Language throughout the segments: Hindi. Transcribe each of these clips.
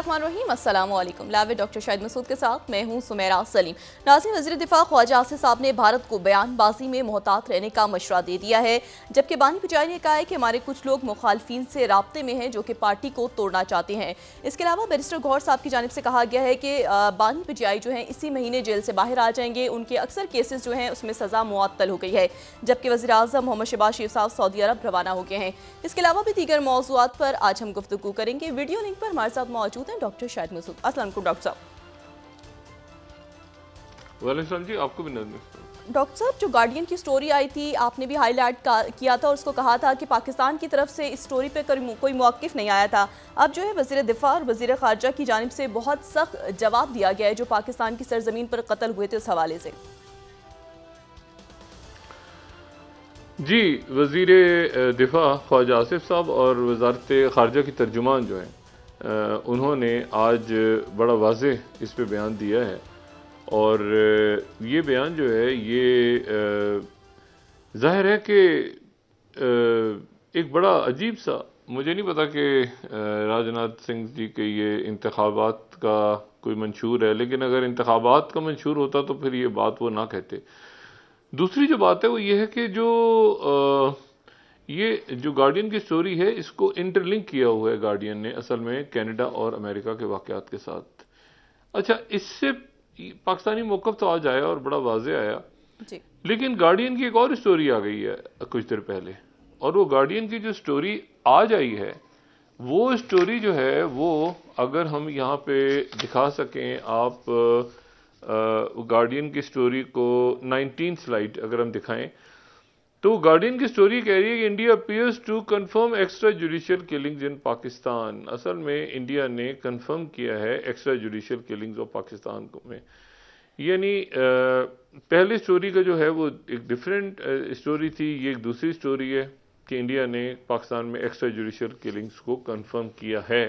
बिस्मिल्लाम लावे डॉक्टर शाहिद मसूद के साथ मैं हूं सुमेरा सलीम नाजिम वजी दिफा ख्वाजा आसिफ साहब ने भारत को बयानबाजी में मोहतात रहने का मशवरा दे दिया है जबकि बानी पुजारी ने कहा है कि हमारे कुछ लोग मुखालफी से रबते में हैं जो कि पार्टी को तोड़ना चाहते हैं इसके अलावा बैरिस्टर गौर साहब की जानब से कहा गया है कि बानी पुजारी जो है इसी महीने जेल से बाहर आ जाएंगे उनके अक्सर केसेस जो हैं उसमें सज़ा मुअत्तल हो गई है जबकि वजी अजम मोहम्मद शहबाज शरीफ साहब सऊदी अरब रवाना हो गए हैं इसके अलावा भी दीगर मौजूद पर आज हम गुफ्तु करेंगे वीडियो लिंक पर हमारे साथ मौजूद है हैं डॉक्टर शाहिद मसूद असलम डॉक्टर साहब जी आपको भी डॉक्टर साहब जो गार्डियन की स्टोरी आई थी आपने भी हाईलाइट किया था और उसको कहा था कि पाकिस्तान की तरफ से इस स्टोरी पे कोई मौकफ़ नहीं आया था अब जो है वजीर दिफा और वजीर खारजा की जानब से बहुत सख्त जवाब दिया गया है जो पाकिस्तान की सरजमीन पर कत्ल हुए थे उस हवाले से जी वजीर दिफा ख्वाजा आसिफ साहब और वजारत खारजा की तर्जुमान जो है उन्होंने आज बड़ा वाज इस पर बयान दिया है और ये बयान जो है ये ज़ाहिर है कि एक बड़ा अजीब सा मुझे नहीं पता कि राजनाथ सिंह जी के ये इंतबात का कोई मंशूर है लेकिन अगर इंतबात का मंशूर होता तो फिर ये बात वो ना कहते दूसरी जो बात है वो ये है कि जो आ, ये जो गार्डियन की स्टोरी है इसको इंटरलिंक किया हुआ है गार्डियन ने असल में कनाडा और अमेरिका के वाकत के साथ अच्छा इससे पाकिस्तानी मौकफ तो आज आया और बड़ा वाजे आया जी। लेकिन गार्डियन की एक और स्टोरी आ गई है कुछ देर पहले और वो गार्डियन की जो स्टोरी आज आई है वो स्टोरी जो है वो अगर हम यहाँ पे दिखा सकें आप गार्डियन की स्टोरी को नाइनटीन स्लाइड अगर हम दिखाएं तो गार्डियन की स्टोरी कह रही है कि India appears to confirm extra judicial killings in Pakistan असल में इंडिया ने कंफर्म किया है extra judicial killings of Pakistan को में यानी पहली स्टोरी का जो है वो एक डिफरेंट स्टोरी थी ये एक दूसरी स्टोरी है कि इंडिया ने पाकिस्तान में एक्स्ट्रा जुडिशियल किलिंग्स को कन्फर्म किया है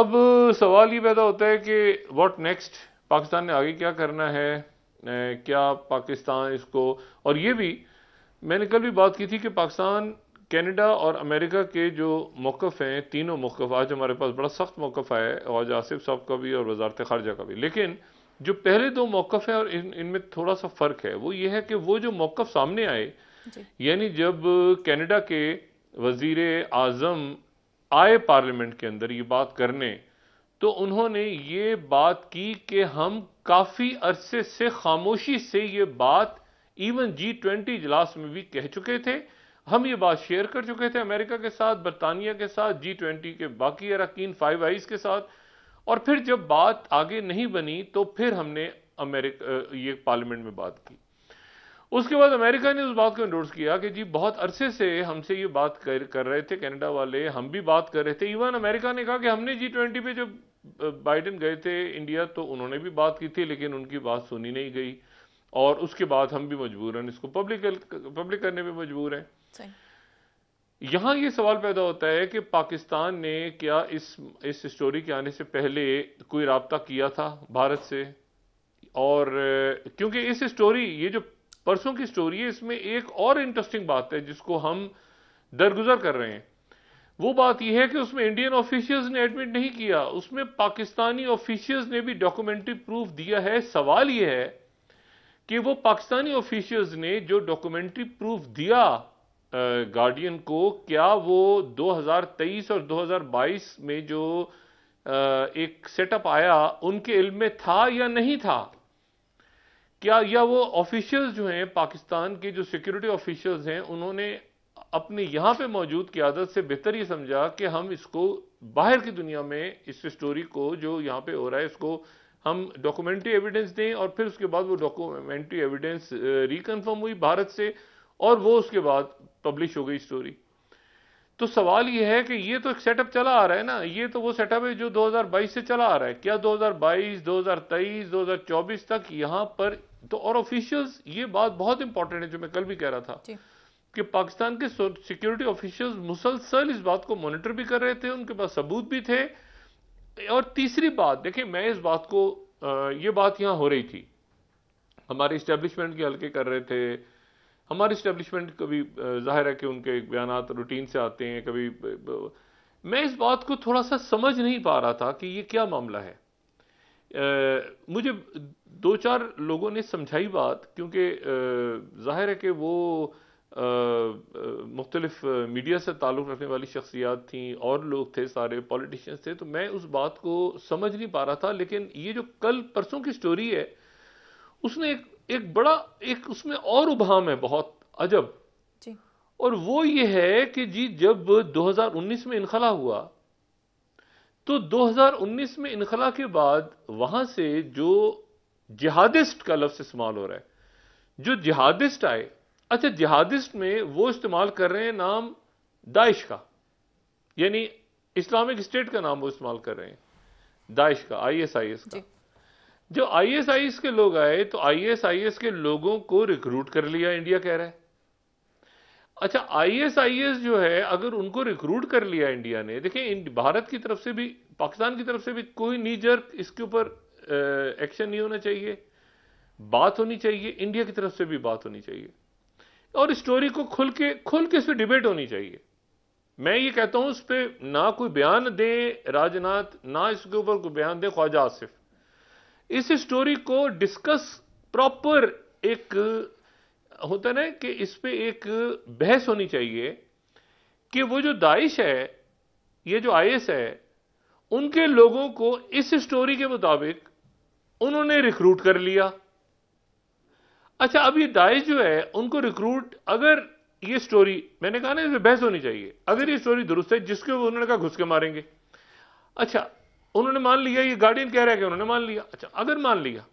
अब सवाल ये पैदा होता है कि वॉट नेक्स्ट पाकिस्तान ने आगे क्या करना है क्या पाकिस्तान इसको और ये भी मैंने कल भी बात की थी कि पाकिस्तान कनाडा और अमेरिका के जो मौकफ हैं तीनों मौकफ आज हमारे पास बड़ा सख्त मौकफ़ है आज आसिफ साहब का भी और वजारत खारजा का भी लेकिन जो पहले दो मौकफ हैं और इन इनमें थोड़ा सा फ़र्क है वो ये है कि वो जो मौकफ सामने आए यानी जब कैनेडा के वज़ीर आज़म आए पार्लियामेंट के अंदर ये बात करने तो उन्होंने ये बात की कि हम काफ़ी अरसे से खामोशी से ये बात इवन जी ट्वेंटी इजलास में भी कह चुके थे हम ये बात शेयर कर चुके थे अमेरिका के साथ बरतानिया के साथ जी ट्वेंटी के बाकी अरकान फाइव आइज के साथ और फिर जब बात आगे नहीं बनी तो फिर हमने अमेरिका ये पार्लियामेंट में बात की उसके बाद अमेरिका ने उस बात को इंडोर्स किया कि जी बहुत अरसे से हमसे ये बात कर कर रहे थे कनाडा वाले हम भी बात कर रहे थे इवन अमेरिका ने कहा कि हमने जी ट्वेंटी पे जब बाइडेन गए थे इंडिया तो उन्होंने भी बात की थी लेकिन उनकी बात सुनी नहीं गई और उसके बाद हम भी मजबूर हैं इसको पब्लिक पब्लिक करने में मजबूर हैं यहाँ ये सवाल पैदा होता है कि पाकिस्तान ने क्या इस इस स्टोरी के आने से पहले कोई रबता किया था भारत से और क्योंकि इस स्टोरी ये जो परसों की स्टोरी है इसमें एक और इंटरेस्टिंग बात है जिसको हम दरगुजर कर रहे हैं वो बात यह है कि उसमें इंडियन ऑफिशियल्स ने एडमिट नहीं किया उसमें पाकिस्तानी ऑफिशियल्स ने भी डॉक्यूमेंट्री प्रूफ दिया है सवाल यह है कि वो पाकिस्तानी ऑफिशियल्स ने जो डॉक्यूमेंट्री प्रूफ दिया गार्डियन को क्या वो 2023 और 2022 में जो आ, एक सेटअप आया उनके इल्म में था या नहीं था क्या या वो ऑफिशियल्स जो हैं पाकिस्तान के जो सिक्योरिटी ऑफिशियल्स हैं उन्होंने अपने यहां पे मौजूद क्यादत से बेहतर ये समझा कि हम इसको बाहर की दुनिया में इस स्टोरी को जो यहां पे हो रहा है इसको हम डॉक्यूमेंट्री एविडेंस दें और फिर उसके बाद वो डॉक्यूमेंट्री एविडेंस रिकन्फर्म हुई भारत से और वो उसके बाद पब्लिश हो गई स्टोरी तो सवाल ये है कि ये तो एक सेटअप चला आ रहा है ना ये तो वो सेटअप है जो 2022 से चला आ रहा है क्या 2022, 2023, 2024 तक यहाँ पर तो और ऑफिशियल्स ये बात बहुत इंपॉर्टेंट है जो मैं कल भी कह रहा था कि पाकिस्तान के सिक्योरिटी ऑफिशियल्स मुसलसल इस बात को मॉनिटर भी कर रहे थे उनके पास सबूत भी थे और तीसरी बात देखिए मैं इस बात को ये बात यहाँ हो रही थी हमारे इस्टेब्लिशमेंट के हल्के कर रहे थे हमारे इस्टेब्लिशमेंट कभी जाहिर है कि उनके बयान रूटीन से आते हैं कभी मैं इस बात को थोड़ा सा समझ नहीं पा रहा था कि ये क्या मामला है आ, मुझे दो चार लोगों ने समझाई बात क्योंकि जाहिर है कि वो मुख्तलिफ मीडिया से ताल्लुक़ रखने वाली शख्सियात थी और लोग थे सारे पॉलिटिशियंस थे तो मैं उस बात को समझ नहीं पा रहा था लेकिन ये जो कल परसों की स्टोरी है उसने एक एक बड़ा एक उसमें और उभाम है बहुत अजब जी। और वो ये है कि जी जब 2019 में इनखला हुआ तो 2019 में इनखला के बाद वहां से जो जिहादिस्ट का लफ्ज़ इस्तेमाल हो रहा है जो जिहादिस्ट आए अच्छा जिहादिस्ट में वो इस्तेमाल कर रहे हैं नाम दाइश का यानी इस्लामिक स्टेट का नाम वो इस्तेमाल कर रहे हैं दाइश का आईएसआईएस का जो आईएसआईएस के लोग आए तो आईएसआईएस के लोगों को रिक्रूट कर लिया इंडिया कह रहा है अच्छा आईएसआईएस जो है अगर उनको रिक्रूट कर लिया इंडिया ने देखिए भारत की तरफ से भी पाकिस्तान की तरफ से भी कोई नीजर इसके ऊपर एक्शन नहीं होना चाहिए बात होनी चाहिए इंडिया की तरफ से भी बात होनी चाहिए और स्टोरी को खुल के खुल के इस पर डिबेट होनी चाहिए मैं ये कहता हूं उस पर ना कोई बयान दे राजनाथ ना इसके ऊपर कोई बयान दे ख्वाजा आसिफ इस स्टोरी को डिस्कस प्रॉपर एक होता ना कि इस पर एक बहस होनी चाहिए कि वो जो दाइश है ये जो आईएस है उनके लोगों को इस स्टोरी के मुताबिक उन्होंने रिक्रूट कर लिया अच्छा अब ये दाइश जो है उनको रिक्रूट अगर ये स्टोरी मैंने कहा ना इसमें बहस होनी चाहिए अगर ये स्टोरी दुरुस्त है जिसके वो उन्होंने कहा घुस के मारेंगे अच्छा उन्होंने मान लिया ये गार्डियन कह रहा है कि उन्होंने मान लिया अच्छा अगर मान लिया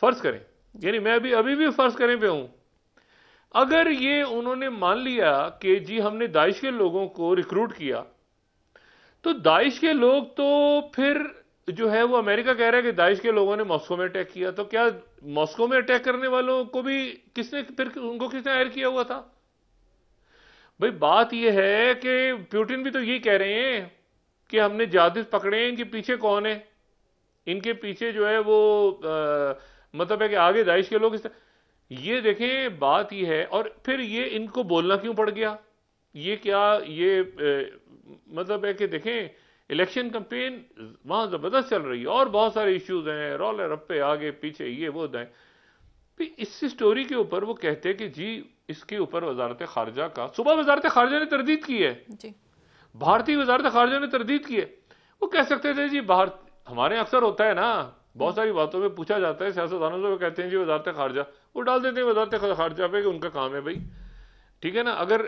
फर्ज करें यानी मैं अभी अभी भी फर्ज करें पे हूं अगर ये उन्होंने मान लिया कि जी हमने दाइश के लोगों को रिक्रूट किया तो दाइश के लोग तो फिर तो जो है वो अमेरिका कह रहा है कि दाइश के लोगों ने मॉस्को में अटैक किया तो क्या मॉस्को में अटैक करने वालों को भी किसने फिर उनको किसने हायर किया हुआ था भाई बात यह है कि प्यूटिन भी तो यही कह रहे हैं कि हमने जादिस पकड़े हैं इनके पीछे कौन है इनके पीछे जो है वो आ, मतलब है कि आगे दाइश के लोग इस ये देखें बात यह है और फिर ये इनको बोलना क्यों पड़ गया ये क्या ये ए, मतलब है कि देखें इलेक्शन कंपेन वहाँ ज़बरदस्त चल रही है और बहुत सारे इश्यूज हैं रोल रप्पे आगे पीछे ये वो दें इस स्टोरी के ऊपर वो कहते हैं कि जी इसके ऊपर वजारत खारजा का सुबह वजारत खारजा ने तरदीद की है भारतीय वजारत खारजा ने तरदीद की है वो कह सकते थे जी भारत हमारे अक्सर होता है ना बहुत सारी बातों में पूछा जाता है सियासतदानों से वो कहते हैं जी वजारत खारजा वो डाल देते हैं वजारत खारजा पे कि उनका काम है भाई ठीक है ना अगर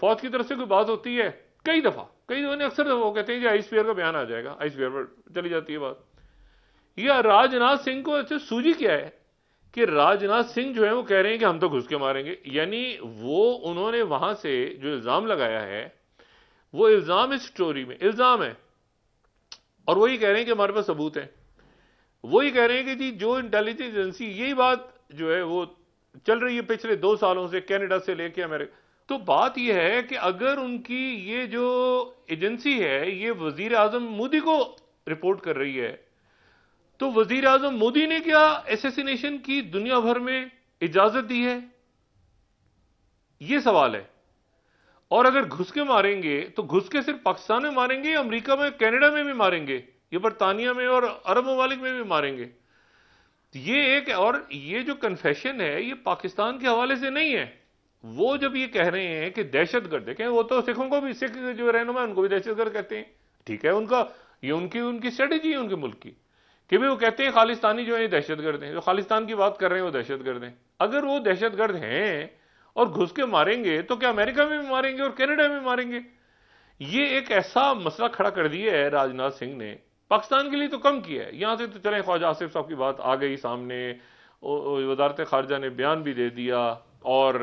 फौज की तरफ से कोई बात होती है कई दफ़ा कई लोगों ने अक्सर तो वो कहते हैं कि आइसवेयर का बयान आ जाएगा आइसवेयर पर चली जाती है बात यह राजनाथ सिंह को अच्छा सूझी क्या है कि राजनाथ सिंह जो है वो कह रहे हैं कि हम तो घुस के मारेंगे यानी वो उन्होंने वहां से जो इल्ज़ाम लगाया है वो इल्ज़ाम इस स्टोरी में इल्ज़ाम है और वही कह रहे हैं कि हमारे पास सबूत है वही कह रहे हैं कि जी जो इंटेलिजेंस एजेंसी यही बात जो है वो चल रही है पिछले दो सालों से कैनेडा से लेके अमेरिका तो बात यह है कि अगर उनकी ये जो एजेंसी है ये वजीर आजम मोदी को रिपोर्ट कर रही है तो वजीर आजम मोदी ने क्या एसेसिनेशन की दुनिया भर में इजाजत दी है यह सवाल है और अगर घुस के मारेंगे तो घुस के सिर्फ पाकिस्तान में मारेंगे अमेरिका में कनाडा में भी मारेंगे ये बरतानिया में और अरब ममालिक में भी मारेंगे ये एक और ये जो कन्फेशन है ये पाकिस्तान के हवाले से नहीं है वो जब ये कह रहे हैं कि दहशतगर्द देखें वो तो सिखों को भी सिख जो रहनुमा उनको भी दहशतगर्द कहते हैं ठीक है उनका ये उनकी उनकी स्ट्रेटेजी है उनके मुल्क की कि भाई वो कहते हैं खालिस्तानी जो है दहशतगर्द हैं जो खालिस्तान की बात कर रहे हैं वो दहशतगर्द हैं अगर वो दहशतगर्द हैं और घुस के मारेंगे तो क्या अमेरिका में भी मारेंगे और कैनेडा में मारेंगे ये एक ऐसा मसला खड़ा कर दिया है राजनाथ सिंह ने पाकिस्तान के लिए तो कम किया है यहां से तो चले ख्वाजा आसिफ साहब की बात आ गई सामने वजारत खारजा ने बयान भी दे दिया और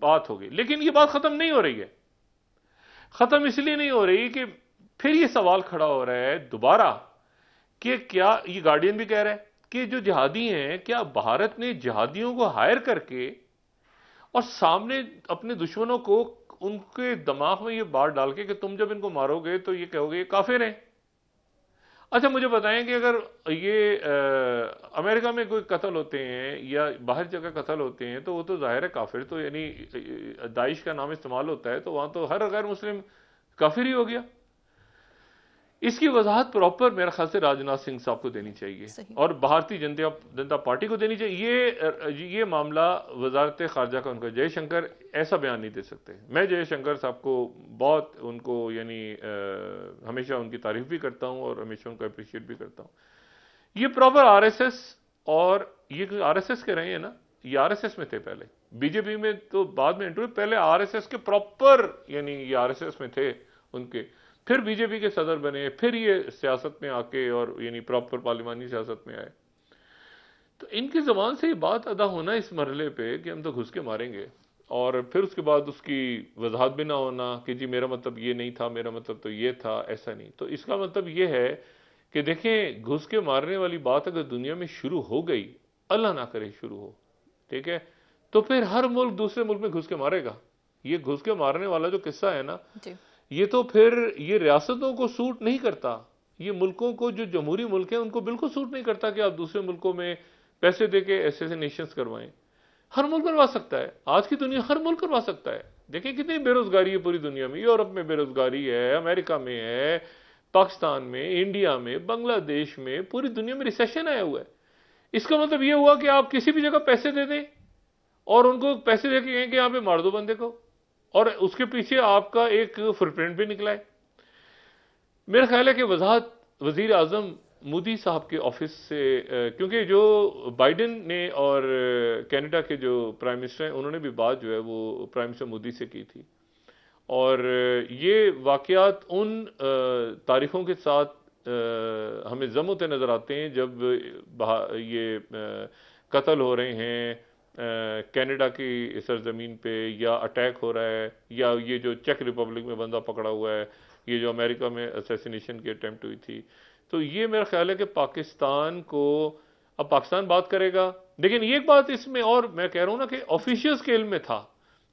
बात होगी लेकिन ये बात खत्म नहीं हो रही है खत्म इसलिए नहीं हो रही कि फिर ये सवाल खड़ा हो रहा है दोबारा कि क्या ये गार्डियन भी कह रहा है कि जो जहादी हैं क्या भारत ने जहादियों को हायर करके और सामने अपने दुश्मनों को उनके दिमाग में ये बात डाल के कि तुम जब इनको मारोगे तो ये कहोगे ये काफिर हैं अच्छा मुझे बताएं कि अगर ये आ, अमेरिका में कोई कत्ल होते हैं या बाहर जगह कत्ल होते हैं तो वो तो जाहिर है काफिर तो यानी दाइश का नाम इस्तेमाल होता है तो वहाँ तो हर गैर मुस्लिम काफिर ही हो गया इसकी वजाहत प्रॉपर मेरा ख्याल से राजनाथ सिंह साहब को देनी चाहिए और भारतीय जनता जनता पार्टी को देनी चाहिए ये ये मामला वजारत खारजा का उनका जयशंकर ऐसा बयान नहीं दे सकते मैं जयशंकर साहब को बहुत उनको यानी हमेशा उनकी तारीफ भी करता हूँ और हमेशा उनको अप्रिशिएट भी करता हूँ ये प्रॉपर आर एस एस और ये आर एस एस के रहे हैं ना ये आर एस एस में थे पहले बीजेपी में तो बाद में इंटरव्यू पहले आर एस एस के प्रॉपर यानी ये आर एस एस में थे उनके फिर बीजेपी के सदर बने फिर ये सियासत में आके और यानी प्रॉपर पार्लिमानी सियासत में आए तो इनकी जबान से ये बात अदा होना इस मरले पे कि हम तो घुस के मारेंगे और फिर उसके बाद उसकी वजाहत भी ना होना कि जी मेरा मतलब ये नहीं था मेरा मतलब तो ये था ऐसा नहीं तो इसका मतलब ये है कि देखें घुस के मारने वाली बात अगर दुनिया में शुरू हो गई अल्लाह ना करे शुरू हो ठीक है तो फिर हर मुल्क दूसरे मुल्क में घुस के मारेगा ये घुस के मारने वाला जो किस्सा है ना ये तो फिर ये रियासतों को सूट नहीं करता ये मुल्कों को जो जमहूरी मुल्क हैं उनको बिल्कुल सूट नहीं करता कि आप दूसरे मुल्कों में पैसे दे के ऐसे ऐसे नेशंस करवाएं हर मुल्क करवा सकता है आज की दुनिया हर मुल्क करवा सकता है देखिए कितनी बेरोजगारी है पूरी दुनिया में यूरोप में बेरोजगारी है अमेरिका में है पाकिस्तान में इंडिया में बांग्लादेश में पूरी दुनिया में रिसेशन आया हुआ है इसका मतलब ये हुआ कि आप किसी भी जगह पैसे दे दें और उनको पैसे दे के कहें कि यहाँ पे मार दो बंदे को और उसके पीछे आपका एक फुटप्रिंट भी निकला है मेरा ख्याल है कि वजाहत वजीर आजम मोदी साहब के ऑफिस से क्योंकि जो बाइडन ने और कनाडा के जो प्राइम मिनिस्टर हैं उन्होंने भी बात जो है वो प्राइम मिनिस्टर मोदी से की थी और ये वाकयात उन तारीखों के साथ हमें जम होते नज़र आते हैं जब ये कत्ल हो रहे हैं कनाडा की सरजमीन पे या अटैक हो रहा है या ये जो चेक रिपब्लिक में बंदा पकड़ा हुआ है ये जो अमेरिका में असेसिनेशन की अटैम्प्ट हुई थी तो ये मेरा ख्याल है कि पाकिस्तान को अब पाकिस्तान बात करेगा लेकिन ये एक बात इसमें और मैं कह रहा हूँ ना कि ऑफिशियल स्केल में था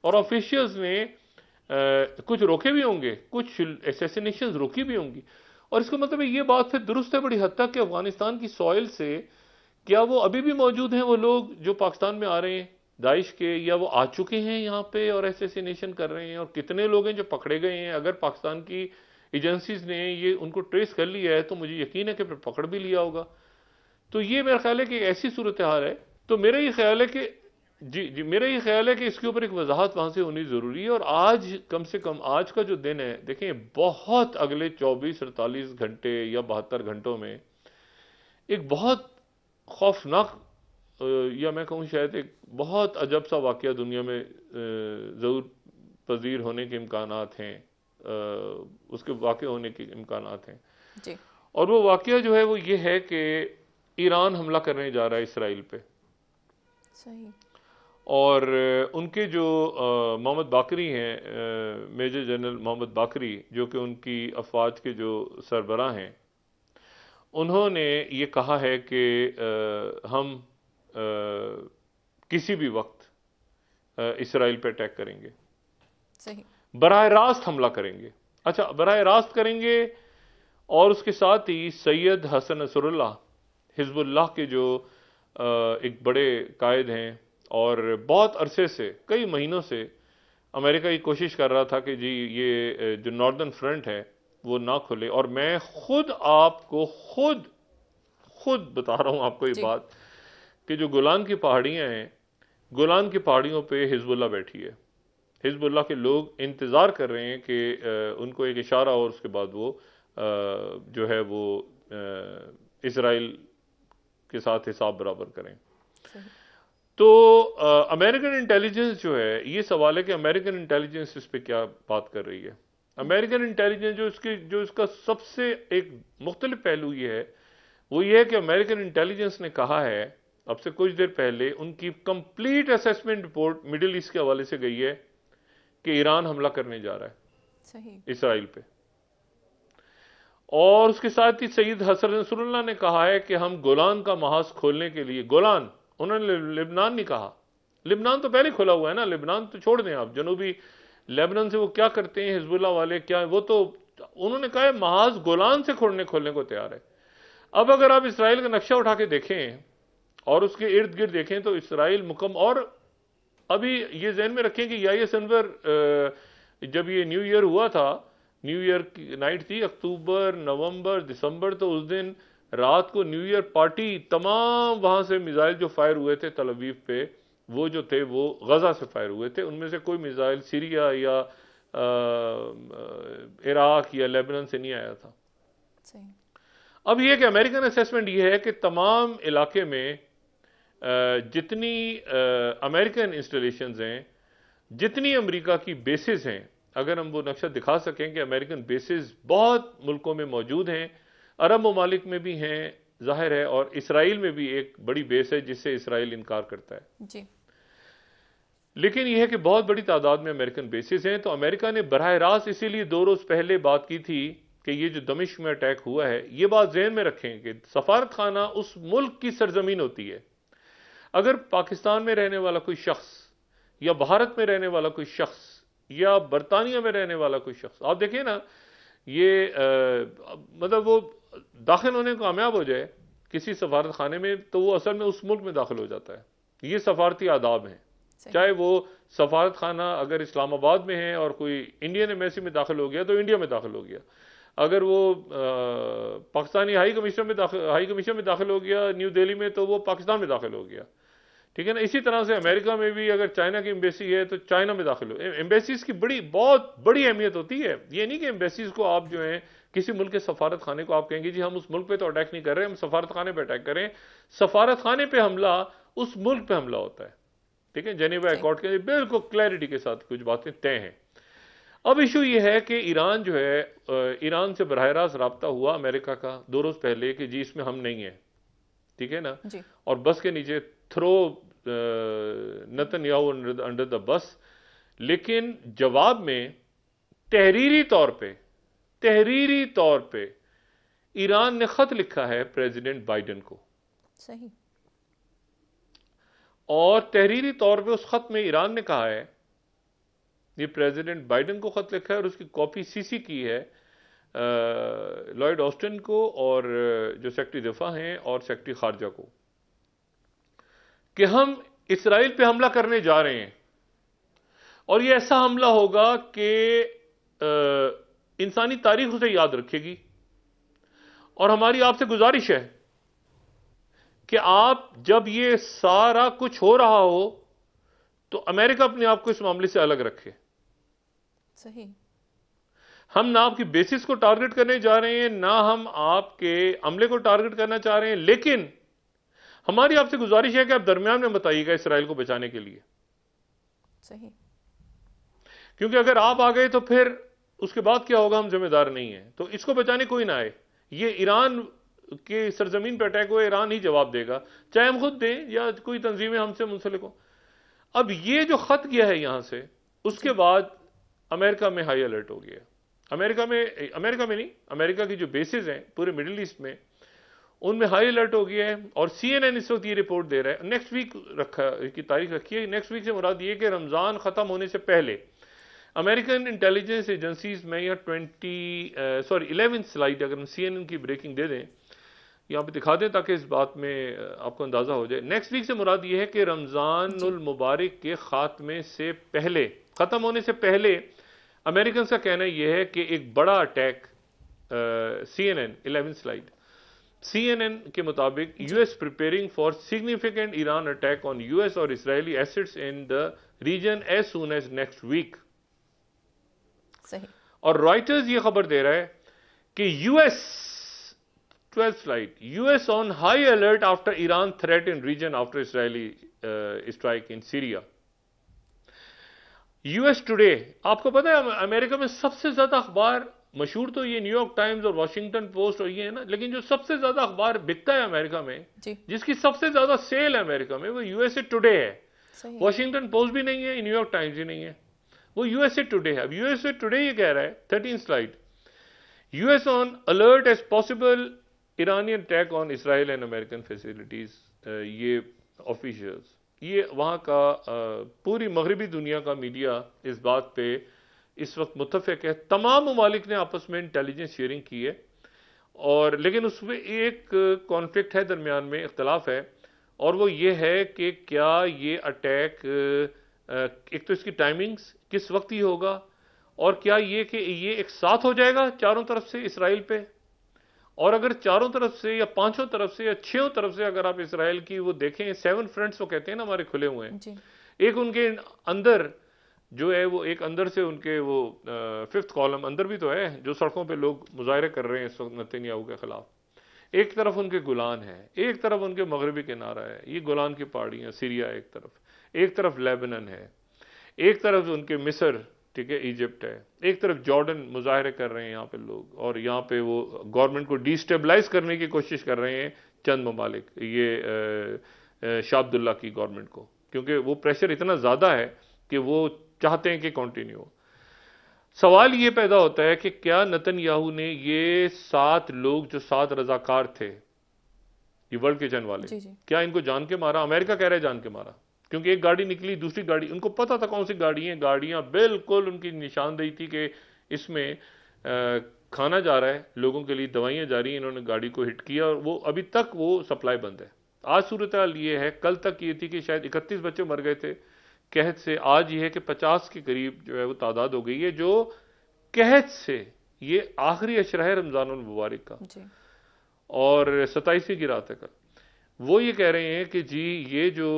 और ऑफिशियल्स ने आ, कुछ रोके भी होंगे कुछ असेसिनेशन रोकी भी होंगी और इसका मतलब ये बात फिर दुरुस्त है बड़ी हद तक कि अफगानिस्तान की सॉइल से क्या वो अभी भी मौजूद हैं वो लोग जो पाकिस्तान में आ रहे हैं दाइश के या वो आ चुके हैं यहाँ पे और एसेसिनेशन कर रहे हैं और कितने लोग हैं जो पकड़े गए हैं अगर पाकिस्तान की एजेंसीज ने ये उनको ट्रेस कर लिया है तो मुझे यकीन है कि फिर पकड़ भी लिया होगा तो ये मेरा ख्याल है कि ऐसी सूरत हाल है तो मेरा ये ख्याल है कि जी जी मेरा ये ख्याल है कि इसके ऊपर एक वजाहत वहाँ से होनी ज़रूरी है और आज कम से कम आज का जो दिन है देखें बहुत अगले 24 अड़तालीस घंटे या बहत्तर घंटों में एक बहुत खौफनाक या मैं कहूँ शायद एक बहुत अजब सा वाक़ दुनिया में ज़रूर पजीर होने के इम्कान हैं उसके वाक़ होने के इम्कान हैं जी। और वो वाक़ जो है वो ये है कि ईरान हमला करने जा रहा है इसराइल पे सही और उनके जो मोहम्मद बाकरी हैं मेजर जनरल मोहम्मद बाकरी जो कि उनकी अफवाज के जो सरबरा हैं उन्होंने ये कहा है कि हम किसी भी वक्त इसराइल पर अटैक करेंगे सही बर रास्त हमला करेंगे अच्छा बर रास्त करेंगे और उसके साथ ही सैयद हसन नसरुल्ला हिजबुल्लाह के जो एक बड़े कायद हैं और बहुत अरसे से कई महीनों से अमेरिका ये कोशिश कर रहा था कि जी ये जो नॉर्दर्न फ्रंट है वो ना खुले और मैं खुद आपको खुद खुद बता रहा हूँ आपको ये बात कि जो गुलान की पहाड़ियाँ हैं गुलान की पहाड़ियों पे हिजबुल्ला बैठी है हिजबुल्ला के लोग इंतज़ार कर रहे हैं कि उनको एक इशारा और उसके बाद वो जो है वो इसराइल के साथ हिसाब बराबर करें तो अमेरिकन इंटेलिजेंस जो है ये सवाल है कि अमेरिकन इंटेलिजेंस इस पर क्या बात कर रही है अमेरिकन इंटेलिजेंस जो इसकी जो इसका सबसे एक मुख्तलि पहलू ये है वो ये है कि अमेरिकन इंटेलिजेंस ने कहा है अब से कुछ देर पहले उनकी complete assessment report Middle East के हवाले से गई है कि ईरान हमला करने जा रहा है इसराइल पे और उसके साथ ही सईद हसन ने कहा है कि हम गोलान का महाज खोलने के लिए गोलान उन्होंने लिबनान नहीं कहा लिबनान तो पहले खुला हुआ है ना लिबनान तो छोड़ दें आप जनूबी लेबनन से वो क्या करते हैं हिजबुल्ला वाले क्या वो तो उन्होंने कहा है महाज गोलान से खोलने खोलने को तैयार है अब अगर आप इसराइल का नक्शा उठा के देखें और उसके इर्द गिर्द देखें तो इसराइल मुकम और अभी ये जहन में रखें कि या ये सनवर जब ये न्यू ईयर हुआ था न्यू ईयर की नाइट थी अक्टूबर नवंबर दिसंबर तो उस दिन रात को न्यू ईयर पार्टी तमाम वहाँ से मिज़ाइल जो फायर हुए थे तलवीफ पे वो जो थे वो गज़ा से फायर हुए थे उनमें से कोई मिज़ाइल सीरिया या इराक या लेबनान से नहीं आया था अब यह कि अमेरिकन असेसमेंट ये है कि तमाम इलाके में जितनी अमेरिकन इंस्टॉलेशंस हैं जितनी अमेरिका की बेसिस हैं अगर हम वो नक्शा दिखा सकें कि अमेरिकन बेसिस बहुत मुल्कों में मौजूद हैं अरब ममालिक में भी हैं जाहिर है और इसराइल में भी एक बड़ी बेस है जिससे इसराइल इनकार करता है जी लेकिन यह है कि बहुत बड़ी तादाद में अमेरिकन बेसिस हैं तो अमेरिका ने बरह रास्त इसीलिए दो रोज़ पहले बात की थी कि ये जो दमिश में अटैक हुआ है ये बात जहन में रखें कि सफारत खाना उस मुल्क की सरजमीन होती है अगर पाकिस्तान में रहने वाला कोई शख्स या भारत में रहने वाला कोई शख्स या बरतानिया में रहने वाला कोई शख्स आप देखिए ना ये आ, मतलब वो दाखिल होने कामयाब हो जाए किसी सफारत खाने में तो वो असल में उस मुल्क में दाखिल हो जाता है ये सफारती आदाब हैं चाहे वो सफारत खाना अगर इस्लामाबाद में है और कोई इंडियन एम्बेसी में दाखिल हो गया तो इंडिया में दाखिल हो गया अगर वो पाकिस्तानी हाई कमीशन में हाई कमीशन में दाखिल हो गया न्यू दिल्ली में तो वो पाकिस्तान में दाखिल हो गया ठीक है ना इसी तरह से अमेरिका में भी अगर चाइना की एम्बेसी है तो चाइना में दाखिल हो एम्बेसीज़ की बड़ी बहुत बड़ी अहमियत होती है ये नहीं कि एम्बेसीज़ को आप जो हैं किसी मुल्क के सफारत खाने को आप कहेंगे जी हम उस मुल्क पे तो अटैक नहीं कर रहे हम सफारत खाने पर अटैक करें सफारत खाने पर हमला उस मुल्क पर हमला होता है ठीक है जेनेवा अकॉर्ड के बिल्कुल क्लैरिटी के साथ कुछ बातें तय हैं अब इशू यह है कि ईरान जो है ईरान से बरह रास्त रबता हुआ अमेरिका का दो रोज़ पहले कि जी इसमें हम नहीं हैं ठीक है ना और बस के नीचे थ्रो नतन याओ अंडर द बस लेकिन जवाब में तहरीरी तौर पर तहरीरी तौर पे ईरान ने खत लिखा है प्रेसिडेंट बाइडेन को सही और तहरीरी तौर पे उस खत में ईरान ने कहा है ये प्रेसिडेंट बाइडेन को खत लिखा है और उसकी कॉपी सीसी की है लॉयड ऑस्टिन को और जो सेक्रेटरी दफा हैं और सेक्रेटरी खारजा को कि हम इसराइल पे हमला करने जा रहे हैं और ये ऐसा हमला होगा कि इंसानी तारीख उसे याद रखेगी और हमारी आपसे गुजारिश है कि आप जब ये सारा कुछ हो रहा हो तो अमेरिका अपने आप को इस मामले से अलग रखे सही हम ना आपकी बेसिस को टारगेट करने जा रहे हैं ना हम आपके अमले को टारगेट करना चाह रहे हैं लेकिन हमारी आपसे गुजारिश है कि आप दरमियान में बताइएगा इसराइल को बचाने के लिए सही क्योंकि अगर आप आ गए तो फिर उसके बाद क्या होगा हम जिम्मेदार नहीं है तो इसको बचाने कोई ना आए ये ईरान के सरजमीन पर अटैक हुआ ईरान ही जवाब देगा चाहे हम खुद दें या कोई तंजीमें हमसे मुंसलिक हों अब ये जो ख़त गया है यहाँ से उसके बाद अमेरिका में हाई अलर्ट हो गया अमेरिका में अमेरिका में नहीं अमेरिका की जो बेसिस हैं पूरे मिडिल ईस्ट में उनमें हाई अलर्ट हो गया है और सी एन एन इस वक्त ये रिपोर्ट दे रहा है नेक्स्ट वीक रखा की तारीख रखी है नेक्स्ट वीक से मुराद ये कि रमज़ान ख़त्म होने से पहले अमेरिकन इंटेलिजेंस एजेंसीज में यह ट्वेंटी सॉरी इलेवन स्लाइड अगर हम सी एन एन की ब्रेकिंग दे दें यहाँ पे दिखा दें ताकि इस बात में uh, आपको अंदाज़ा हो जाए नेक्स्ट वीक से मुराद ये है कि रमज़ान मुबारक के ख़ात्मे से पहले ख़त्म होने से पहले अमेरिकन का कहना यह है कि एक बड़ा attack C N N eleven slide C N N के मुताबिक U S preparing for significant Iran attack on U S और Israeli assets in the region as soon as next week सही और रॉयटर्स ये खबर दे रहा है कि US twelfth flight US on high alert after Iran threat in region after Israeli strike in Syria US today आपको पता है अमेरिका में सबसे ज्यादा अखबार मशहूर तो ये न्यूयॉर्क टाइम्स और वॉशिंगटन पोस्ट और ये है ना लेकिन जो सबसे ज्यादा अखबार बिकता है अमेरिका में जिसकी सबसे ज्यादा सेल है अमेरिका में वो यूएसए टुडे है वॉशिंगटन पोस्ट भी नहीं है न्यूयॉर्क टाइम्स भी नहीं है वो यूएसए टुडे है अब यूएसए टुडे ये कह रहा है thirteen slide US on alert as possible Iranian attack on Israel and American facilities ये ऑफिशियल्स ये वहाँ का uh, पूरी मगरबी दुनिया का मीडिया इस बात पे इस वक्त मुतफिक है तमाम ममालिक ने आपस में इंटेलिजेंस शेयरिंग की है और लेकिन उसमें एक कॉन्फ्लिक्ट uh, है दरमियान में इख्तलाफ है और वो ये है कि क्या ये अटैक uh, एक तो इसकी टाइमिंग्स किस वक्त ही होगा और क्या ये कि ये एक साथ हो जाएगा चारों तरफ से इसराइल पे और अगर चारों तरफ से या पांचों तरफ से या छहों तरफ से अगर आप इसराइल की वो देखें सेवन फ्रंट्स वो कहते हैं ना हमारे खुले हुए हैं एक उनके अंदर जो है वो एक अंदर से उनके वो फिफ्थ कॉलम अंदर भी तो है जो सड़कों पे लोग मुजाहरे कर रहे हैं इस वक्त नतन्याहू के खिलाफ एक तरफ उनके गुलान है एक तरफ उनके मगरबी किनारा है ये गुलान की पहाड़ियाँ सीरिया एक तरफ एक तरफ लेबनन है एक तरफ उनके मिस्र ठीक है इजिप्ट है एक तरफ जॉर्डन मुजाहरे कर रहे हैं यहाँ पे लोग और यहाँ पे वो गवर्नमेंट को डिस्टेबलाइज करने की कोशिश कर रहे हैं चंद ममालिक ये शाहब्दुल्ला की गवर्नमेंट को क्योंकि वो प्रेशर इतना ज़्यादा है कि वो चाहते हैं कि कंटिन्यू सवाल ये पैदा होता है कि क्या नतन याहू ने ये सात लोग जो सात रजाकार थे ये वर्ल्ड किचन वाले जी जी। क्या इनको जान के मारा अमेरिका कह रहे हैं जान के मारा क्योंकि एक गाड़ी निकली दूसरी गाड़ी उनको पता था कौन सी गाड़ी है गाड़ियाँ बिल्कुल उनकी निशानदेही थी कि इसमें खाना जा रहा है लोगों के लिए दवाइयाँ जा रही हैं इन्होंने गाड़ी को हिट किया और वो अभी तक वो सप्लाई बंद है आज सूरत हाल ये है कल तक ये थी कि शायद इकतीस बच्चे मर गए थे कहत से आज ये है कि पचास के करीब जो है वो तादाद हो गई है जो कहत से ये आखिरी अशरा है रमज़ान मुबारक का और सताईसवीं की रात है कल वो ये कह रहे हैं कि जी ये जो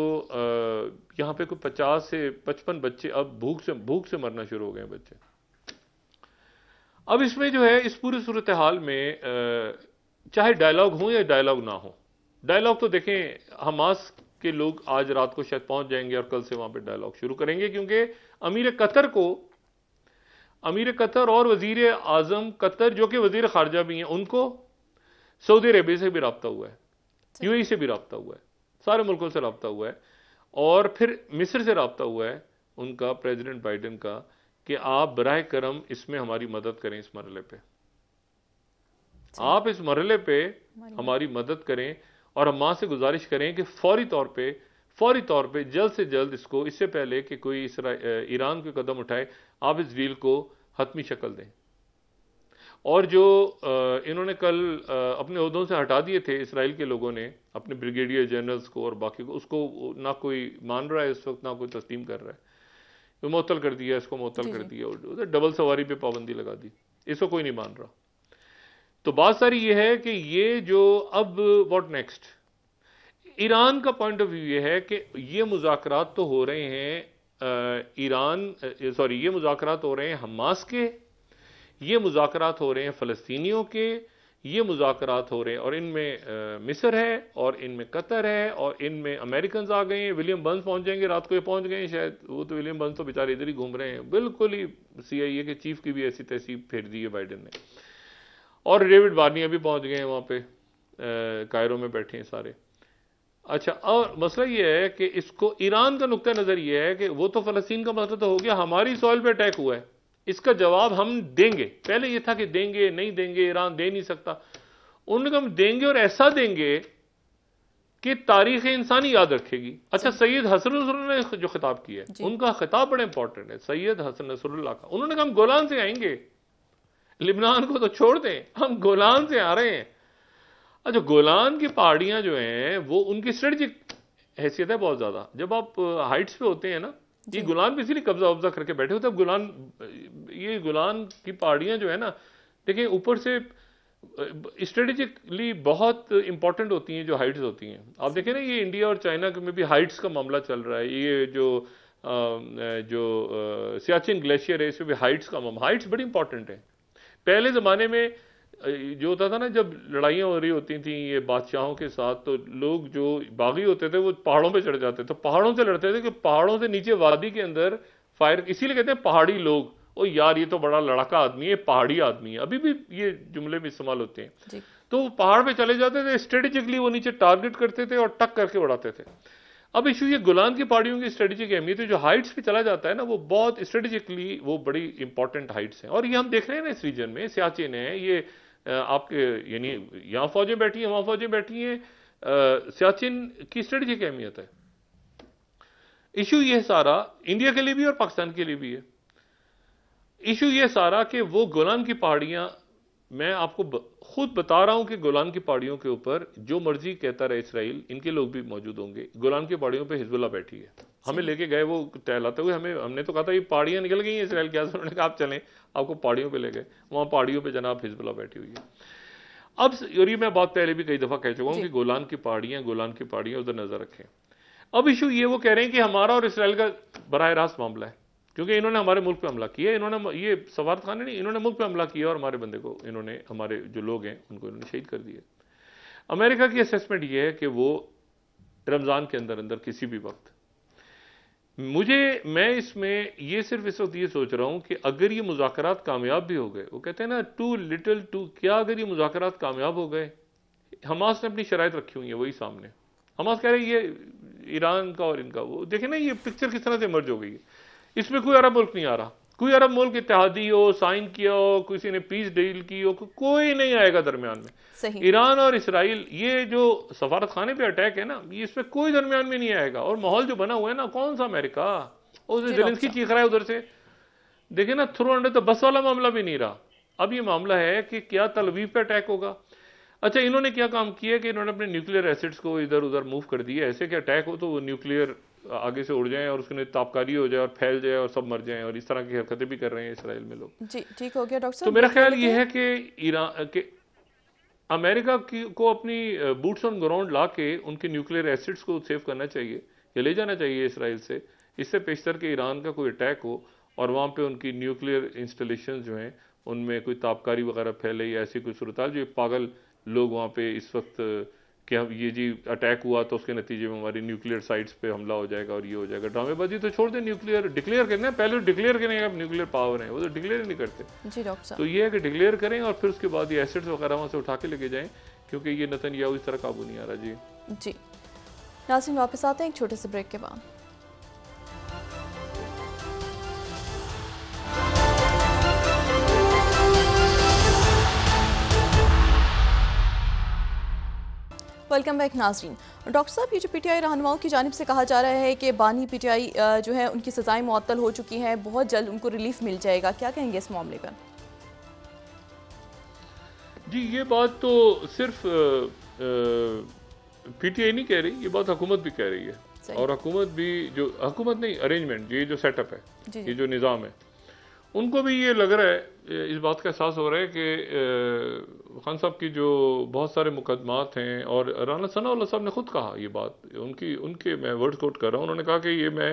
यहाँ पे कोई पचास से पचपन बच्चे अब भूख से भूख से मरना शुरू हो गए बच्चे अब इसमें जो है इस पूरी सूरत हाल में चाहे डायलॉग हो या डायलॉग ना हो डायलॉग तो देखें हमास के लोग आज रात को शायद पहुंच जाएंगे और कल से वहां पे डायलॉग शुरू करेंगे क्योंकि अमीर कतर को अमीर कतर और वजीर आजम कतर जो कि वजीर खारजा भी हैं उनको सऊदी अरेबिया से भी रबता हुआ है यूएई से भी रबता हुआ है सारे मुल्कों से रबता हुआ है और फिर मिस्र से रबता हुआ है उनका प्रेसिडेंट बाइडन का कि आप बर करम इसमें हमारी मदद करें इस मरले पे आप इस मरले पे हमारी मदद करें और हम माँ से गुजारिश करें कि फौरी तौर पे फौरी तौर पे जल्द से जल्द इसको इससे पहले कि कोई ईरान के कदम उठाए आप इस डील को हतमी शक्ल दें और जो इन्होंने कल अपने उहदों से हटा दिए थे इसराइल के लोगों ने अपने ब्रिगेडियर जनरल्स को और बाकी को उसको ना कोई मान रहा है इस वक्त ना कोई तस्लीम कर रहा है तो मअतल कर दिया इसको मअतल कर दिया और डबल सवारी पे पाबंदी लगा दी इसको कोई नहीं मान रहा तो बात सारी ये है कि ये जो अब वॉट नेक्स्ट ईरान का पॉइंट ऑफ व्यू ये है कि ये मुजाकर तो हो रहे हैं ईरान सॉरी ये मुजाकर हो रहे हैं हमास के ये मुजाकरात हो रहे हैं फ़लस्तीनियों के ये मुजाकर हो रहे हैं और इनमें मिस्र है और इनमें कतर है और इनमें अमेरिकन आ गए हैं विलियम बंस पहुंच जाएंगे रात को ये पहुंच गए शायद वो तो विलियम बंस तो बेचारे इधर ही घूम रहे हैं बिल्कुल ही सी आई ए के चीफ की भी ऐसी तहसीब फेर दी है बाइडन ने और डेविड बार्निया भी पहुंच गए हैं वहाँ पे कायरों में बैठे हैं सारे अच्छा और मसला ये है कि इसको ईरान का नुकता नज़र यह है कि वो तो फ़लस्तीन का मसला तो हो गया हमारी सॉइल पर अटैक हुआ है इसका जवाब हम देंगे पहले यह था कि देंगे नहीं देंगे ईरान दे नहीं सकता उन्होंने कहा हम देंगे और ऐसा देंगे कि तारीख इंसानी याद रखेगी अच्छा सैयद हसन नसरुल्ला ने जो खिताब किया है उनका खिताब बड़ा इंपॉर्टेंट है सैयद हसन नसरुल्ला का उन्होंने कहा हम गोलान से आएंगे लिबनान को तो छोड़ दें हम गोलान से आ रहे हैं अच्छा गोलान की पहाड़ियां जो हैं वो उनकी स्ट्रेटजिक हैसियत है बहुत ज़्यादा जब आप हाइट्स पे होते हैं ना ये गुलान पे इसीलिए कब्जा वब्जा करके बैठे होते गुलान ये गुलान की पहाड़ियाँ जो है ना देखिए ऊपर से स्ट्रेटेजिकली बहुत इंपॉर्टेंट होती हैं जो हाइट्स होती हैं आप देखें ना ये इंडिया और चाइना में भी हाइट्स का मामला चल रहा है ये जो आ, जो सियाचिन ग्लेशियर है इसमें भी हाइट्स का मामला हाइट्स बड़ी इंपॉर्टेंट है पहले ज़माने में जो होता था ना जब लड़ाइयाँ हो रही होती थी ये बादशाहों के साथ तो लोग जो बागी होते थे वो पहाड़ों पे चढ़ जाते थे तो पहाड़ों से लड़ते थे कि पहाड़ों से नीचे वादी के अंदर फायर इसीलिए कहते हैं पहाड़ी लोग ओ यार ये तो बड़ा लड़ाका आदमी है पहाड़ी आदमी है अभी भी ये जुमले में इस्तेमाल होते हैं तो वो पहाड़ पे चले जाते थे स्ट्रेटेजिकली वो नीचे टारगेट करते थे और टक करके उड़ाते थे अब इशू ये गुलाम की पहाड़ियों की स्ट्रेटेजिक अहमियत है जो हाइट्स पे चला जाता है ना वो बहुत स्ट्रेटेजिकली वो बड़ी इंपॉर्टेंट हाइट्स हैं और ये हम देख रहे हैं ना इस रीजन में सियाचिन है ये आपके यानी यहाँ फौजें बैठी हैं वहाँ फौजें बैठी हैं सियाचिन की स्ट्रेटजिक अहमियत है इशू यह सारा इंडिया के लिए भी और पाकिस्तान के लिए भी है इशू यह सारा कि वो गोलान की पहाड़ियाँ मैं आपको ब, खुद बता रहा हूं कि गोलान की पहाड़ियों के ऊपर जो मर्जी कहता रहे इसराइल इनके लोग भी मौजूद होंगे गोलान की पहाड़ियों पर हिजबुल्ला बैठी है हमें लेके गए वो टहलाते हुए हमें हमने तो कहा था ये पहाड़ियाँ निकल गई हैं इसराइल के हाथ उन्होंने कहा आप चलें आपको पहाड़ियों पर ले गए वहाँ पहाड़ियों पर जनाब हिजबुल्ला बैठी हुई है अब और ये मैं बात पहले भी कई दफ़ा कह चुका हूँ कि गोलान की पहाड़ियाँ गोलान की पहाड़ियाँ उधर नज़र रखें अब इशू ये वो कह रहे हैं कि हमारा और इसराइल का बरह रास्त मामला है क्योंकि इन्होंने हमारे मुल्क पे हमला किया इन्होंने ये सवारत खान नहीं इन्होंने मुल्क पे हमला किया और हमारे बंदे को इन्होंने हमारे जो लोग हैं उनको इन्होंने शहीद कर दिया अमेरिका की असेसमेंट ये है कि वो रमज़ान के अंदर अंदर किसी भी वक्त मुझे मैं इसमें ये सिर्फ इस वक्त ये सोच रहा हूँ कि अगर ये मुजाकर कामयाब भी हो गए वो कहते हैं ना टू लिटल टू क्या अगर ये मुजाकर कामयाब हो गए हमास ने अपनी शराइ रखी हुई है वही सामने हमास कह रहे हैं ये ईरान का और इनका वो देखे ना ये पिक्चर किस तरह से मर्ज हो गई है इसमें कोई अरब मुल्क नहीं आ रहा कोई अरब मुल्क इतिहादी हो साइन किया हो किसी ने पीस डील की हो कोई नहीं आएगा दरमियान में ईरान और इसराइल ये जो सफारत खाने पर अटैक है ना ये इसमें कोई दरमियान में नहीं आएगा और माहौल जो बना हुआ है ना कौन सा अमेरिका और चीख रहा है उधर से देखे ना थ्रो अंडर तो बस वाला मामला भी नहीं रहा अब ये मामला है कि क्या तलवीब पे अटैक होगा अच्छा इन्होंने क्या काम किया कि इन्होंने अपने न्यूक्लियर एसिड्स को इधर उधर मूव कर दिया ऐसे कि अटैक हो तो वो न्यूक्लियर आगे से उड़ जाएं और उसके तापकारी हो जाए और फैल जाए और सब मर जाए और इस तरह की हरकतें भी कर रहे हैं इसराइल में लोग जी ठीक हो गया डॉक्टर तो मेरा ख्याल ये है कि ईरान के अमेरिका की को अपनी बूट्स ऑन ग्राउंड ला के उनके न्यूक्लियर एसिड्स को सेव करना चाहिए या ले जाना चाहिए इसराइल से इससे पेशतर के ईरान का कोई अटैक हो और वहाँ पर उनकी न्यूक्लियर इंस्टॉलेशन जो हैं उनमें कोई तापकारी वगैरह फैले या ऐसी कोई सूरत जो पागल लोग वहाँ पर इस वक्त कि हम ये जी अटैक हुआ तो उसके नतीजे में हमारी न्यूक्लियर साइट्स पे हमला हो जाएगा और ये हो जाएगा ड्रामेबाजी तो छोड़ दे न्यूक्लियर डिक्लेयर करना है पहले डिक्लेयर तो करें आप न्यूक्लियर पावर है वो तो डिक्लेयर नहीं करते जी डॉक्टर तो ये है कि डिक्लेयर करें और फिर उसके बाद ये एसेट्स वगैरह वहाँ से उठा के लेके जाए क्योंकि ये नतन या इस तरह काबू नहीं आ रहा जी जी नासिम वापस आते हैं एक छोटे से ब्रेक के बाद वेलकम बैक नाजरीन डॉक्टर साहब ये जो पी रहनुमाओं की जानब से कहा जा रहा है कि बानी पी जो है उनकी सज़ाएँ मअतल हो चुकी हैं बहुत जल्द उनको रिलीफ मिल जाएगा क्या कहेंगे इस मामले पर जी ये बात तो सिर्फ पी टी आई नहीं कह रही ये बात हुकूमत भी कह रही है और हुकूमत भी जो हुकूमत नहीं अरेंजमेंट ये जो सेटअप है ये जो निज़ाम है उनको भी ये लग रहा है इस बात का एहसास हो रहा है कि खान साहब की जो बहुत सारे मुकदमात हैं और राना सना साहब ने खुद कहा ये बात उनकी उनके मैं वर्ड कोट कर रहा हूँ उन्होंने कहा कि ये मैं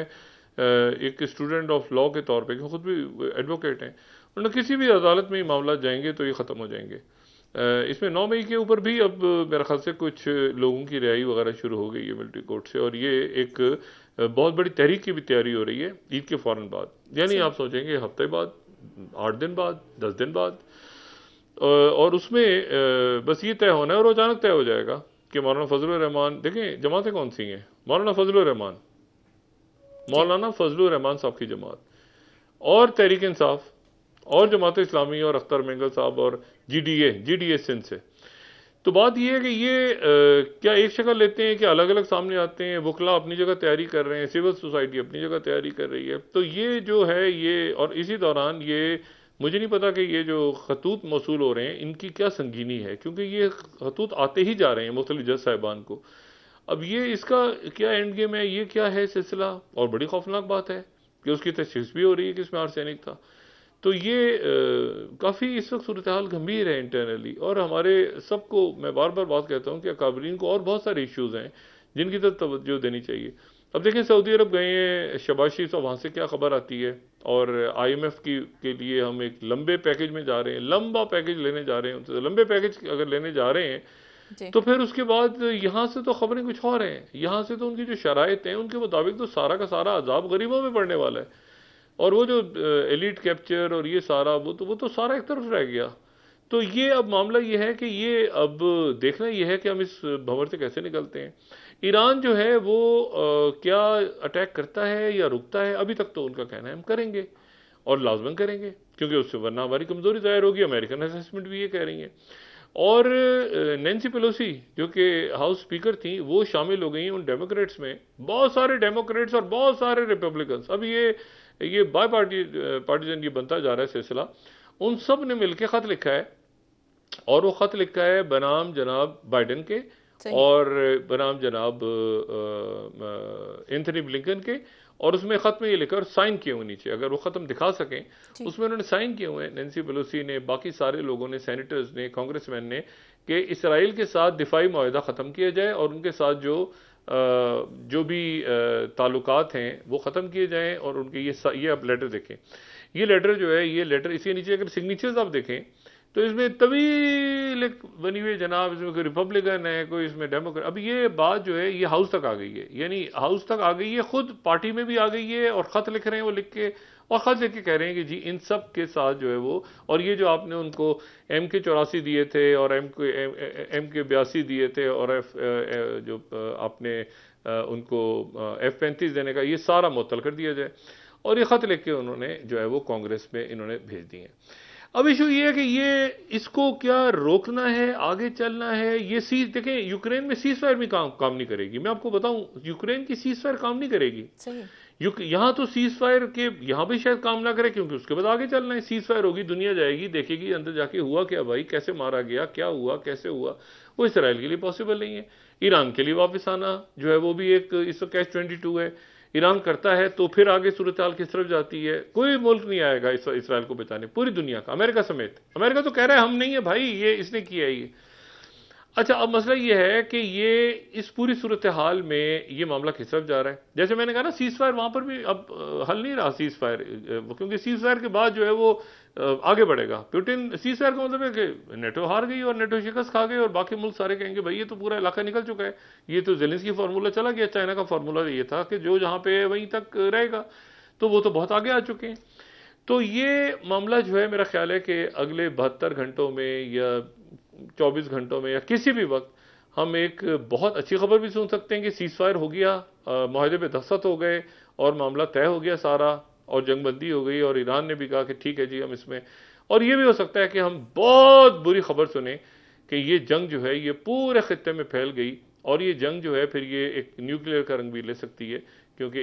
एक स्टूडेंट ऑफ लॉ के तौर पे क्योंकि खुद भी एडवोकेट हैं उन्होंने किसी भी अदालत में ये मामला जाएंगे तो ये ख़त्म हो जाएंगे इसमें नौ मई के ऊपर भी अब मेरे ख्याल से कुछ लोगों की रिहाई वगैरह शुरू हो गई है मिल्ट्री कोर्ट से और ये एक बहुत बड़ी तहरीक की भी तैयारी हो रही है ईद के फ़ौर बाद यानी आप सोचेंगे हफ्ते बाद आठ दिन बाद दस दिन बाद और उसमें बस ये तय होना है और अचानक तय हो जाएगा कि मौलाना फजल रहमान देखें जमातें कौन सी हैं मौलाना फजल रहमान मौलाना फजल रहमान साहब की जमात और तहरीक इंसाफ और जमात इस्लामी और अख्तर मंगल साहब और G D A G D A Sindh से तो बात यह है कि ये आ, क्या एक शक्ल लेते हैं कि अलग अलग सामने आते हैं वकला अपनी जगह तैयारी कर रहे हैं सिविल सोसाइटी अपनी जगह तैयारी कर रही है तो ये जो है ये और इसी दौरान ये मुझे नहीं पता कि ये जो खतूत मौसू हो रहे हैं इनकी क्या संगीनी है क्योंकि ये खतूत आते ही जा रहे हैं मुख्तलि जज साहिबान को अब ये इसका क्या एंड गेम है ये क्या है सिलसिला और बड़ी खौफनाक बात है कि उसकी तशीस भी हो रही है कि इसमें आर्सैनिक था तो ये काफ़ी इस वक्त सूरत हाल गंभीर है इंटरनली और हमारे सबको मैं बार बार बात कहता हूँ कि अकाबरीन को और बहुत सारे इश्यूज़ हैं जिनकी तरफ तोज्जो देनी चाहिए अब देखें सऊदी अरब गए हैं शबाशी तो वहाँ से क्या खबर आती है और आईएमएफ की के लिए हम एक लंबे पैकेज में जा रहे हैं लंबा पैकेज लेने जा रहे हैं तो लंबे पैकेज अगर लेने जा रहे हैं तो फिर उसके बाद यहाँ से तो खबरें कुछ और हैं यहाँ से तो उनकी जो शराइत हैं उनके मुताबिक तो सारा का सारा अजाब गरीबों में पड़ने वाला है और वो जो एलिट कैप्चर और ये सारा वो तो वो तो सारा एक तरफ रह गया तो ये अब मामला ये है कि ये अब देखना ये है कि हम इस भंवर से कैसे निकलते हैं ईरान जो है वो आ, क्या अटैक करता है या रुकता है अभी तक तो उनका कहना है हम करेंगे और लाजमन करेंगे क्योंकि उससे वरना हमारी कमज़ोरी जाहिर होगी अमेरिकन असेसमेंट भी ये कह रही है और नैन्सी पेलोसी जो कि हाउस स्पीकर थी वो शामिल हो गई उन डेमोक्रेट्स में बहुत सारे डेमोक्रेट्स और बहुत सारे रिपब्लिकन्स अब ये ये बाई पार्टी पार्टीजन ये बनता जा रहा है सिलसिला उन सब ने मिलकर ख़त लिखा है और वो ख़त लिखा है बनाम जनाब बाइडन के और बनाम जनाब एंथनी ब्लिंकन के और उसमें ख़त में ये लिखा और साइन किए हुए नीचे अगर वो ख़त्म दिखा सकें उसमें उन्होंने साइन किए हुए हैं नैन्सी पेलोसी ने बाकी सारे लोगों ने सेनेटर्स ने कांग्रेसमैन ने कि इसराइल के साथ दिफाई माहा ख़त्म किया जाए और उनके साथ जो जो भी ताल्लुकात हैं वो ख़त्म किए जाएँ और उनके ये ये आप लेटर देखें ये लेटर जो है ये लेटर इसके नीचे अगर सिग्नेचर्स आप देखें तो इसमें तवील बनी हुई जनाब इसमें कोई रिपब्लिकन है कोई इसमें डेमोक्रेट अब ये बात जो है ये हाउस तक आ गई है यानी हाउस तक आ गई है खुद पार्टी में भी आ गई है और ख़त लिख रहे हैं वो लिख के और ख़त लिख के कह रहे हैं कि जी इन सब के साथ जो है वो और ये जो आपने उनको एम के चौरासी दिए थे और एम के एम, के बयासी दिए थे और एफ जो आपने उनको एफ पैंतीस देने का ये सारा मुतल कर दिया जाए और ये ख़त लिख के उन्होंने जो है वो कांग्रेस में इन्होंने भेज दिए हैं अब इशू ये है कि ये इसको क्या रोकना है आगे चलना है ये सीज देखें यूक्रेन में सीज फायर भी काम काम नहीं करेगी मैं आपको बताऊं यूक्रेन की सीज फायर काम नहीं करेगी यहाँ तो सीज फायर के यहाँ भी शायद काम ना करे क्योंकि उसके बाद आगे चलना है सीज फायर होगी दुनिया जाएगी देखेगी अंदर जाके हुआ क्या भाई कैसे मारा गया क्या हुआ कैसे हुआ वो इसराइल के लिए पॉसिबल नहीं है ईरान के लिए वापस आना जो है वो भी एक इस कैच कैश ट्वेंटी टू है ईरान करता है तो फिर आगे सूरत हाल किस तरफ जाती है कोई मुल्क नहीं आएगा इसराइल को बचाने पूरी दुनिया का अमेरिका समेत अमेरिका तो कह रहा है हम नहीं है भाई ये इसने किया है ये अच्छा अब मसला ये है कि ये इस पूरी सूरत हाल में ये मामला खिसक जा रहा है जैसे मैंने कहा ना सीज़ फायर वहाँ पर भी अब हल नहीं रहा सीज़ फायर क्योंकि सीज़ फायर के बाद जो है वो आगे बढ़ेगा प्यूटिन सीज़ फायर का मतलब है कि नेटो हार गई और नेटो शिकस्त खा गई और बाकी मुल्क सारे कहेंगे भाई ये तो पूरा इलाका निकल चुका है ये तो जेलिस की फार्मूला चला गया चाइना का फार्मूला ये था कि जो जहां पे वहीं तक रहेगा तो वो तो बहुत आगे आ चुके हैं तो ये मामला जो है मेरा ख्याल है कि अगले बहत्तर घंटों में या 24 घंटों में या किसी भी वक्त हम एक बहुत अच्छी खबर भी सुन सकते हैं कि सीज फायर हो गया माहे पे दस्त हो गए और मामला तय हो गया सारा और जंग बंदी हो गई और ईरान ने भी कहा कि ठीक है जी हम इसमें और ये भी हो सकता है कि हम बहुत बुरी खबर सुने कि ये जंग जो है ये पूरे खत्े में फैल गई और ये जंग जो है फिर ये एक न्यूक्लियर का रंग भी ले सकती है क्योंकि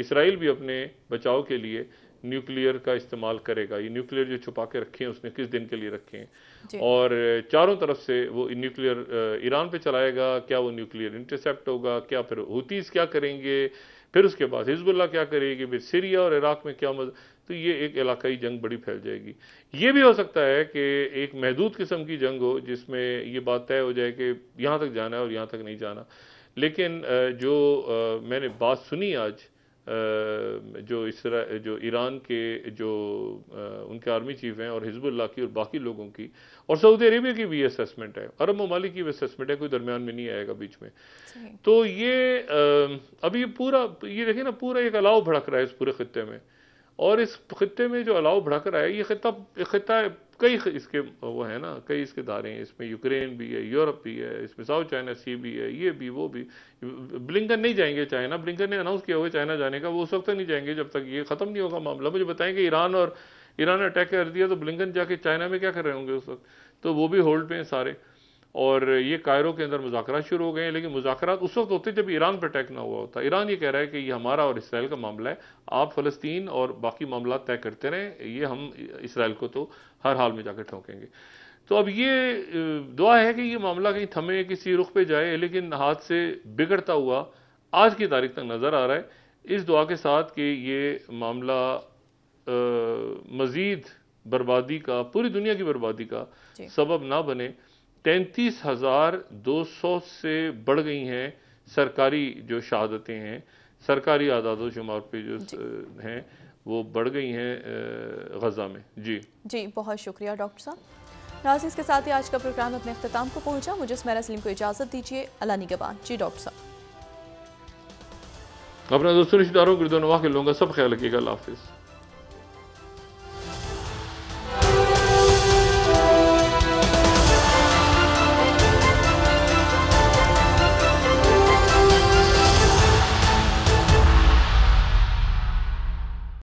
इसराइल भी अपने बचाव के लिए न्यूक्लियर का इस्तेमाल करेगा ये न्यूक्लियर जो छुपा के रखे हैं उसने किस दिन के लिए रखे हैं और चारों तरफ से वो न्यूक्लियर ईरान पे चलाएगा क्या वो न्यूक्लियर इंटरसेप्ट होगा क्या फिर हुतीस क्या करेंगे फिर उसके बाद हिजबुल्ला क्या करेगी फिर सीरिया और इराक में क्या मद तो ये एक इलाकाई जंग बड़ी फैल जाएगी ये भी हो सकता है कि एक महदूद किस्म की जंग हो जिसमें ये बात तय हो जाए कि यहाँ तक जाना है और यहाँ तक नहीं जाना लेकिन जो मैंने बात सुनी आज जो इसरा जो ईरान के जो उनके आर्मी चीफ हैं और हिजबुल्ला की और बाकी लोगों की और सऊदी अरेबिया की भी असेसमेंट है अरब ममालिक की भी असेसमेंट है कोई दरमियान में नहीं आएगा बीच में तो ये अभी पूरा ये देखिए ना पूरा एक अलाव भड़क रहा है इस पूरे खत्े में और इस खत्े में जो अलाव भड़क रहा है ये खत्ता खत्ता कई इसके वो है ना कई इसके दारे हैं इसमें यूक्रेन भी है यूरोप भी है इसमें साउथ चाइना सी भी है ये भी वो भी ब्लिंकन नहीं जाएंगे चाइना ब्लिंकन ने अनाउंस किया हुआ चाइना जाने का वो उस वक्त नहीं जाएंगे जब तक ये ख़त्म नहीं होगा मामला मुझे बताएं कि ईरान और ईरान ने अटैक कर दिया तो ब्लिंकन जाके चाइना में क्या कर रहे होंगे उस वक्त तो वो भी होल्ड पे हैं सारे और ये कायरों के अंदर मुजाकर शुरू हो गए हैं लेकिन मुजाकर उस वक्त होते जब ईरान पर अटैक ना हुआ होता ईरान ये कह रहा है कि ये हमारा और इसराइल का मामला है आप फ़लस्तीन और बाकी मामला तय करते रहें ये हम इसराइल को तो हर हाल में जाकर ठोंकेंगे तो अब ये दुआ है कि ये मामला कहीं थमे किसी रुख पे जाए लेकिन हाथ से बिगड़ता हुआ आज की तारीख तक नज़र आ रहा है इस दुआ के साथ कि ये मामला मज़ीद बर्बादी का पूरी दुनिया की बर्बादी का सबब ना बने तैंतीस हज़ार दो सौ से बढ़ गई हैं सरकारी जो शहादतें हैं सरकारी आदाद शुमार पे जो हैं वो बढ़ गई हैं गजा में जी जी बहुत शुक्रिया डॉक्टर साहब नाजी इसके साथ ही आज का प्रोग्राम अपने अख्ताम को पहुंचा मुझे स्मैरा सलीम को इजाज़त दीजिए अला निगबान जी डॉक्टर साहब अपने दोस्तों रिश्तेदारों गर्दोनवा के लोगों का सब ख्याल रखिएगा हाफिज़